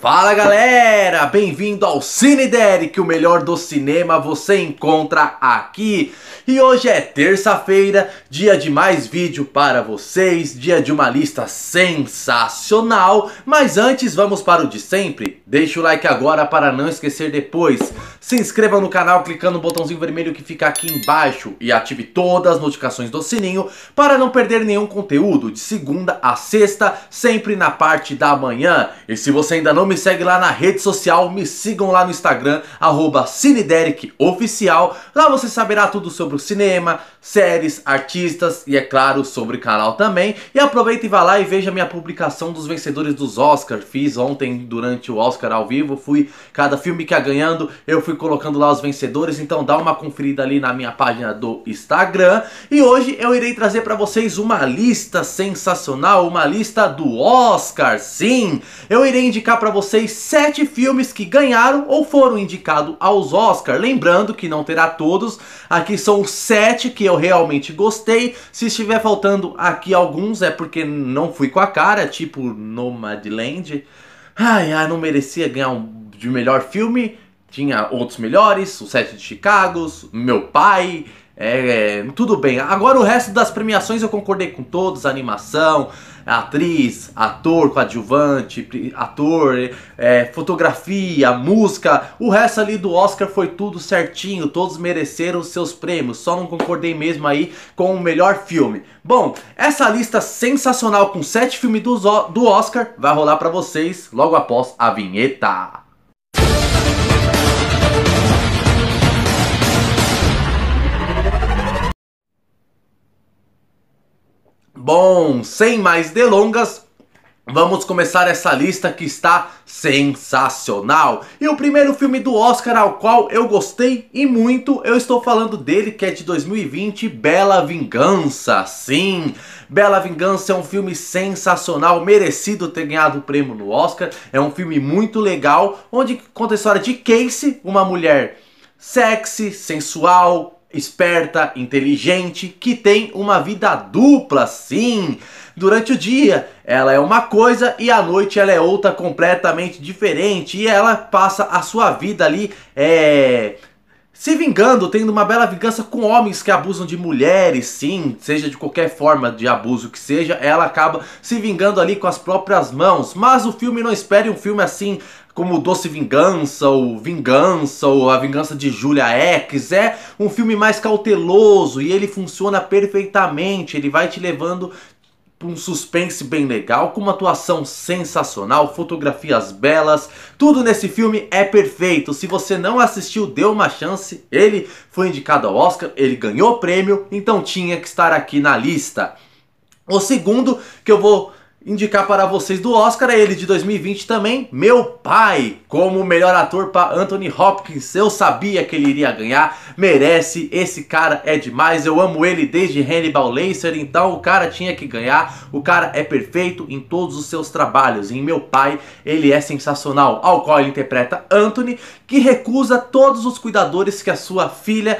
Fala galera, bem-vindo ao Cine Derek, o melhor do cinema você encontra aqui. E hoje é terça-feira, dia de mais vídeo para vocês, dia de uma lista sensacional. Mas antes, vamos para o de sempre. Deixa o like agora para não esquecer depois. Se inscreva no canal clicando no botãozinho vermelho que fica aqui embaixo e ative todas as notificações do sininho para não perder nenhum conteúdo de segunda a sexta, sempre na parte da manhã. E se você ainda não me segue lá na rede social, me sigam lá no Instagram, arroba Lá você saberá tudo sobre o cinema, séries, artistas e, é claro, sobre o canal também. E aproveita e vá lá e veja minha publicação dos vencedores dos Oscars. Fiz ontem durante o Oscar ao vivo, fui cada filme que ia ganhando, eu fui colocando lá os vencedores. Então dá uma conferida ali na minha página do Instagram. E hoje eu irei trazer para vocês uma lista sensacional, uma lista do Oscar, sim! Eu irei indicar para vocês vocês sete filmes que ganharam ou foram indicados aos Oscars. Lembrando que não terá todos, aqui são sete que eu realmente gostei. Se estiver faltando aqui alguns é porque não fui com a cara, tipo Nomadland. Ai, ai, não merecia ganhar um de melhor filme. Tinha outros melhores, o Sete de Chicago, Meu Pai, é, é tudo bem. Agora o resto das premiações eu concordei com todos, animação, atriz, ator, coadjuvante, ator, é, é, fotografia, música. O resto ali do Oscar foi tudo certinho, todos mereceram seus prêmios. Só não concordei mesmo aí com o melhor filme. Bom, essa lista sensacional com sete filmes do, do Oscar vai rolar para vocês logo após a vinheta. Bom, sem mais delongas, Vamos começar essa lista que está sensacional. E o primeiro filme do Oscar ao qual eu gostei e muito, eu estou falando dele, que é de 2020, Bela Vingança. Sim, Bela Vingança é um filme sensacional, merecido ter ganhado o prêmio no Oscar. É um filme muito legal, onde conta a história de Casey, uma mulher sexy, sensual, esperta, inteligente, que tem uma vida dupla, sim. Durante o dia ela é uma coisa e à noite ela é outra completamente diferente. E ela passa a sua vida ali é, se vingando, tendo uma bela vingança com homens que abusam de mulheres, sim, seja de qualquer forma de abuso que seja, ela acaba se vingando ali com as próprias mãos. Mas o filme não espere um filme assim como Doce Vingança, ou Vingança, ou A Vingança de Julia X. É um filme mais cauteloso e ele funciona perfeitamente. Ele vai te levando um suspense bem legal, com uma atuação sensacional, fotografias belas, tudo nesse filme é perfeito. Se você não assistiu, dê uma chance. Ele foi indicado ao Oscar, ele ganhou o prêmio, então tinha que estar aqui na lista. O segundo que eu vou indicar para vocês do Oscar é ele de 2020 também, Meu Pai, como melhor ator para Anthony Hopkins. Eu sabia que ele iria ganhar, merece, esse cara é demais, eu amo ele desde Hannibal Lacer, então o cara tinha que ganhar. O cara é perfeito em todos os seus trabalhos. Em Meu Pai, ele é sensacional, ao qual ele interpreta Anthony, que recusa todos os cuidadores que a sua filha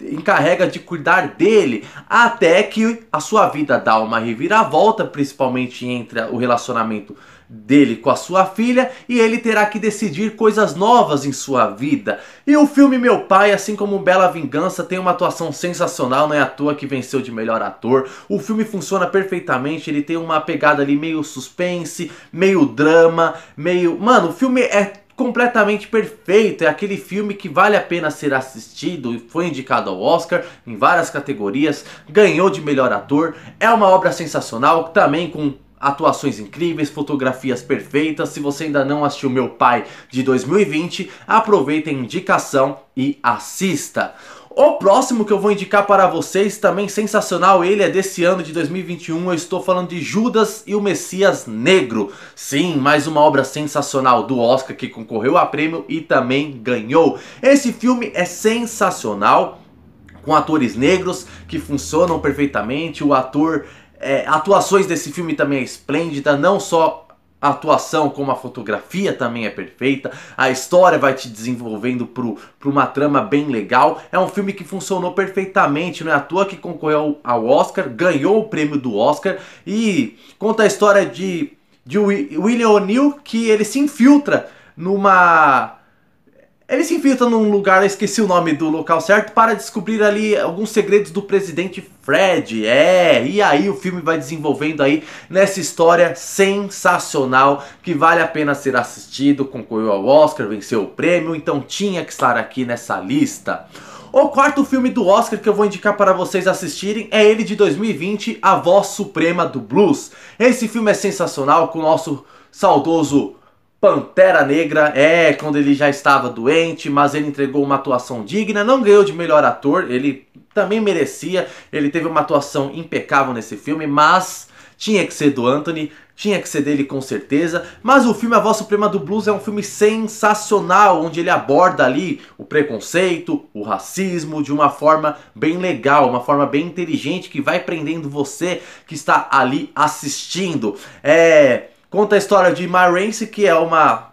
encarrega de cuidar dele, até que a sua vida dá uma reviravolta, principalmente em entre o relacionamento dele com a sua filha e ele terá que decidir coisas novas em sua vida. E o filme Meu Pai, assim como Bela Vingança, tem uma atuação sensacional, não é à toa que venceu de melhor ator. O filme funciona perfeitamente, ele tem uma pegada ali meio suspense, meio drama, meio. Mano, o filme é completamente perfeito, é aquele filme que vale a pena ser assistido e foi indicado ao Oscar em várias categorias, ganhou de melhor ator, é uma obra sensacional, também com atuações incríveis, fotografias perfeitas. Se você ainda não assistiu Meu Pai de 2020, aproveita a indicação e assista. O próximo que eu vou indicar para vocês, também sensacional, ele é desse ano de 2021, eu estou falando de Judas e o Messias Negro. Sim, mais uma obra sensacional do Oscar que concorreu a prêmio e também ganhou. Esse filme é sensacional, com atores negros que funcionam perfeitamente, o ator é, atuações desse filme também é esplêndida, não só a atuação como a fotografia também é perfeita, a história vai te desenvolvendo para uma trama bem legal. É um filme que funcionou perfeitamente, não é à toa que concorreu ao Oscar, ganhou o prêmio do Oscar e conta a história de, de William O'Neill que ele se infiltra numa ele se infiltra num lugar, esqueci o nome do local certo, para descobrir ali alguns segredos do presidente Fred. É, e aí o filme vai desenvolvendo aí nessa história sensacional que vale a pena ser assistido, concorreu ao Oscar, venceu o prêmio, então tinha que estar aqui nessa lista. O quarto filme do Oscar que eu vou indicar para vocês assistirem é ele de 2020, A Voz Suprema do Blues. Esse filme é sensacional com o nosso saudoso Pantera Negra, é, quando ele já estava doente, mas ele entregou uma atuação digna, não ganhou de melhor ator, ele também merecia, ele teve uma atuação impecável nesse filme, mas tinha que ser do Anthony, tinha que ser dele com certeza, mas o filme A Voz Suprema do Blues é um filme sensacional, onde ele aborda ali o preconceito, o racismo, de uma forma bem legal, uma forma bem inteligente, que vai prendendo você que está ali assistindo. É Conta a história de Marance, que é uma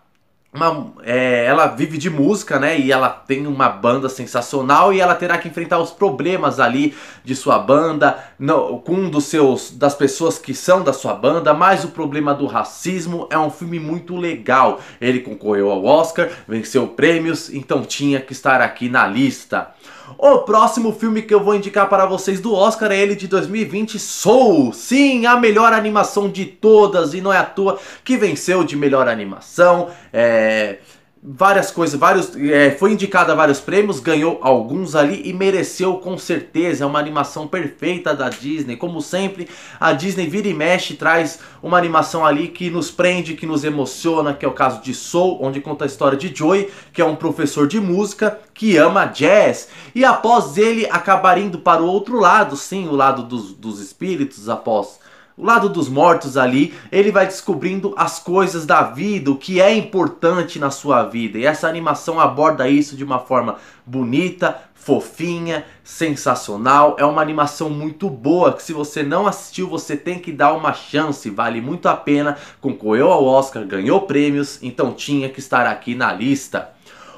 uma, é, ela vive de música, né? E ela tem uma banda sensacional e ela terá que enfrentar os problemas ali de sua banda, não, com um dos seus das pessoas que são da sua banda, mais o problema do racismo. É um filme muito legal. Ele concorreu ao Oscar, venceu prêmios, então tinha que estar aqui na lista. O próximo filme que eu vou indicar para vocês do Oscar é ele de 2020, Soul. Sim, a melhor animação de todas e não é à toa que venceu de melhor animação. É, é, várias coisas, vários, é, foi indicada a vários prêmios, ganhou alguns ali e mereceu com certeza. É uma animação perfeita da Disney. Como sempre, a Disney vira e mexe, traz uma animação ali que nos prende, que nos emociona, que é o caso de Soul, onde conta a história de Joey, que é um professor de música que ama jazz. E após ele acabar indo para o outro lado, sim, o lado dos, dos espíritos, após o lado dos mortos ali, ele vai descobrindo as coisas da vida, o que é importante na sua vida. E essa animação aborda isso de uma forma bonita, fofinha, sensacional. É uma animação muito boa que se você não assistiu, você tem que dar uma chance. Vale muito a pena. Concorreu ao Oscar, ganhou prêmios, então tinha que estar aqui na lista.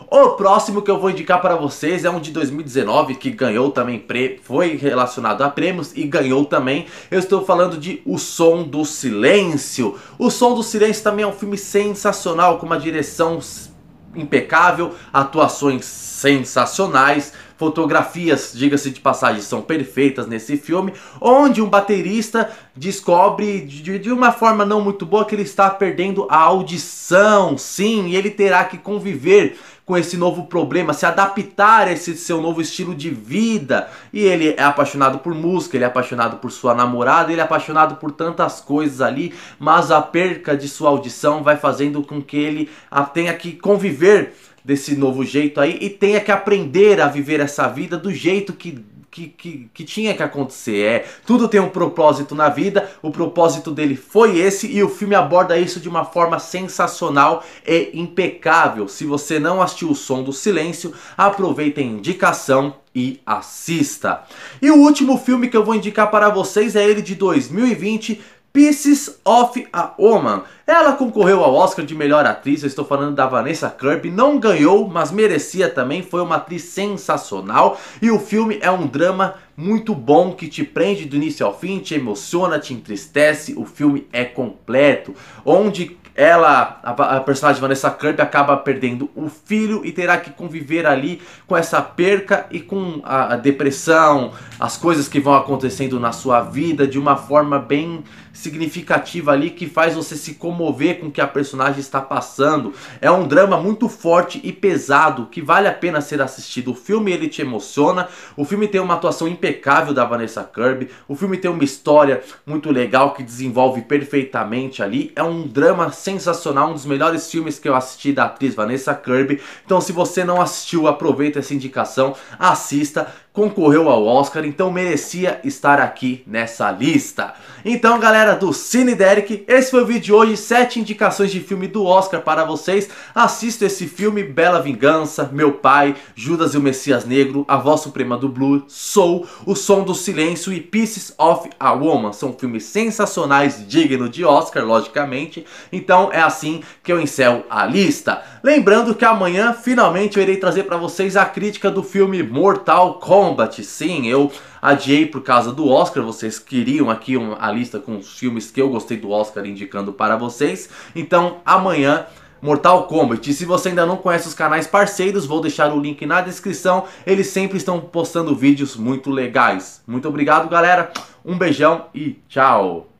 O próximo que eu vou indicar para vocês é um de 2019 que ganhou também, foi relacionado a prêmios e ganhou também. Eu estou falando de O Som do Silêncio. O Som do Silêncio também é um filme sensacional, com uma direção impecável, atuações sensacionais, fotografias, diga-se de passagem, são perfeitas nesse filme, onde um baterista descobre de, de, uma forma não muito boa que ele está perdendo a audição, sim, e ele terá que conviver com esse novo problema, se adaptar a esse seu novo estilo de vida. E ele é apaixonado por música, ele é apaixonado por sua namorada, ele é apaixonado por tantas coisas ali, mas a perca de sua audição vai fazendo com que ele tenha que conviver desse novo jeito aí e tenha que aprender a viver essa vida do jeito que que, que, que, tinha que acontecer. É, tudo tem um propósito na vida, o propósito dele foi esse e o filme aborda isso de uma forma sensacional e impecável. Se você não assistiu O Som do Silêncio, aproveita a indicação e assista. E o último filme que eu vou indicar para vocês é ele de 2020, Pieces of a Woman. Ela concorreu ao Oscar de melhor atriz, eu estou falando da Vanessa Kirby, não ganhou, mas merecia também, foi uma atriz sensacional e o filme é um drama muito bom que te prende do início ao fim, te emociona, te entristece, o filme é completo, onde ela, a, a personagem Vanessa Kirby, acaba perdendo o filho e terá que conviver ali com essa perca e com a, a depressão, as coisas que vão acontecendo na sua vida de uma forma bem significativa ali que faz você se comover com o que a personagem está passando. É um drama muito forte e pesado que vale a pena ser assistido. O filme ele te emociona, o filme tem uma atuação impecável da Vanessa Kirby, o filme tem uma história muito legal que desenvolve perfeitamente ali. É um drama sensacional, um dos melhores filmes que eu assisti da atriz Vanessa Kirby. Então se você não assistiu, aproveita essa indicação, assista, concorreu ao Oscar, então merecia estar aqui nessa lista. Então galera, do Cine Derek, esse foi o vídeo de hoje, 7 indicações de filme do Oscar para vocês. Assista esse filme, Bela Vingança, Meu Pai, Judas e o Messias Negro, A Voz Suprema do Blue, Soul, O Som do Silêncio e Pieces of a Woman. São filmes sensacionais, digno de Oscar, logicamente. Então é assim que eu encerro a lista. Lembrando que amanhã, finalmente, eu irei trazer para vocês a crítica do filme Mortal Kombat. Sim, eu adiei por causa do Oscar, vocês queriam aqui uma, a lista com os filmes que eu gostei do Oscar indicando para vocês. Então, amanhã Mortal Kombat. E se você ainda não conhece os canais parceiros, vou deixar o link na descrição. Eles sempre estão postando vídeos muito legais. Muito obrigado, galera. Um beijão e tchau!